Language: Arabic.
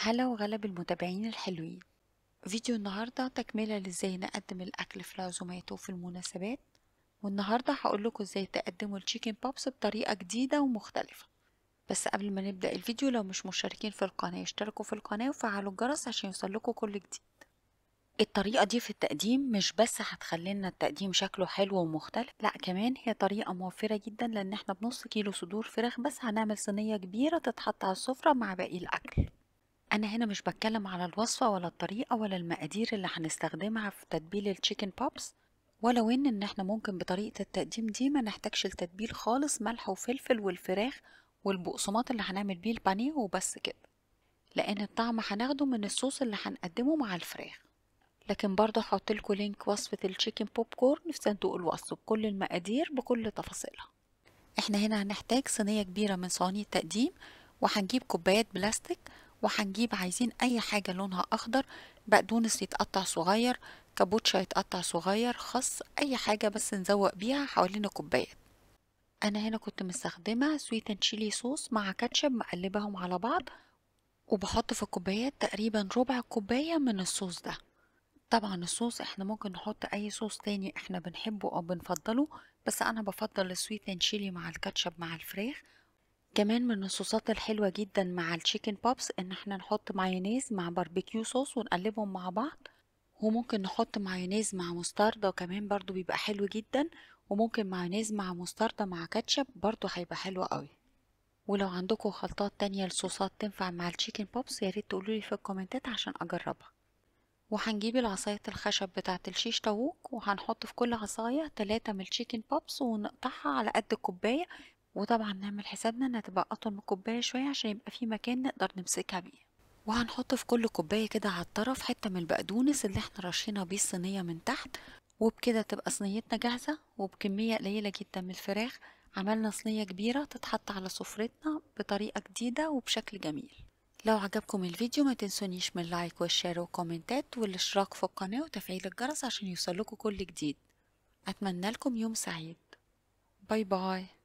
هلا وغلب المتابعين الحلوين فيديو النهاردة تكملة لازاي نقدم الأكل في العزومات وفي المناسبات والنهاردة هقول لكم ازاي تقدموا التشيكن بوبس بطريقة جديدة ومختلفة بس قبل ما نبدأ الفيديو لو مش مشتركين في القناة اشتركوا في القناة وفعلوا الجرس عشان يوصلكوا كل جديد الطريقة دي في التقديم مش بس هتخلينا التقديم شكله حلو ومختلف لا كمان هي طريقة موفرة جدا لأن احنا بنص كيلو صدور فراخ بس هنعمل صينية كبيرة تتحط على السفرة مع باقي الأكل أنا هنا مش بتكلم على الوصفة ولا الطريقة ولا المقادير اللي هنستخدمها في تتبيل التشيكن بوبس ولو إن إن إحنا ممكن بطريقة التقديم دي ما نحتاجش لتتبيل خالص ملح وفلفل والفراخ والبقسماط اللي هنعمل بيه البانيه وبس كده لأن الطعم هناخده من الصوص اللي هنقدمه مع الفراخ لكن برضه هحط لكم لينك وصفة التشيكن بوب كورن في صندوق الوصف بكل المقادير بكل تفاصيلها احنا هنا هنحتاج صينية كبيرة من صواني التقديم وهنجيب كوبايات بلاستيك وهنجيب عايزين اي حاجة لونها اخضر بقدونس يتقطع صغير كابوتشا يتقطع صغير خص اي حاجة بس نزوق بيها حوالين الكوبايات انا هنا كنت مستخدمة سويت اند تشيلي صوص مع كاتشب مقلبهم على بعض وبحط في الكوبايات تقريبا ربع كوباية من الصوص ده طبعا الصوص احنا ممكن نحط اي صوص تاني احنا بنحبه او بنفضله بس انا بفضل السويت اند تشيلي مع الكاتشب مع الفراخ كمان من الصوصات الحلوة جدا مع الشيكن بوبس ان احنا نحط مايونيز مع باربيكيو صوص ونقلبهم مع بعض وممكن نحط مايونيز مع مستردة وكمان برضو بيبقى حلو جدا وممكن مايونيز مع مستردة مع كاتشب برضو هيبقى حلو قوي ولو عندكم خلطات تانية لصوصات تنفع مع الشيكن بوبس ياريت تقولولي في الكومنتات عشان اجربها وهنجيب العصاية الخشب بتاعة الشيش تاووك وهنحط في كل عصاية تلاتة من الشيكن بوبس ونقطعها على قد الكوباية وطبعا نعمل حسابنا ان تبقى اطول من الكوبايه شويه عشان يبقى في مكان نقدر نمسكها بيه وهنحط في كل كوبايه كده على الطرف حته من البقدونس اللي احنا رشينا بيه الصينيه من تحت وبكده تبقى صينيتنا جاهزه وبكميه قليله جدا من الفراخ عملنا صينيه كبيره تتحط على سفرتنا بطريقه جديده وبشكل جميل لو عجبكم الفيديو ما تنسونيش من اللايك والشير والكومنتات والاشتراك في القناه وتفعيل الجرس عشان يوصلكوا كل جديد اتمنى لكم يوم سعيد باي باي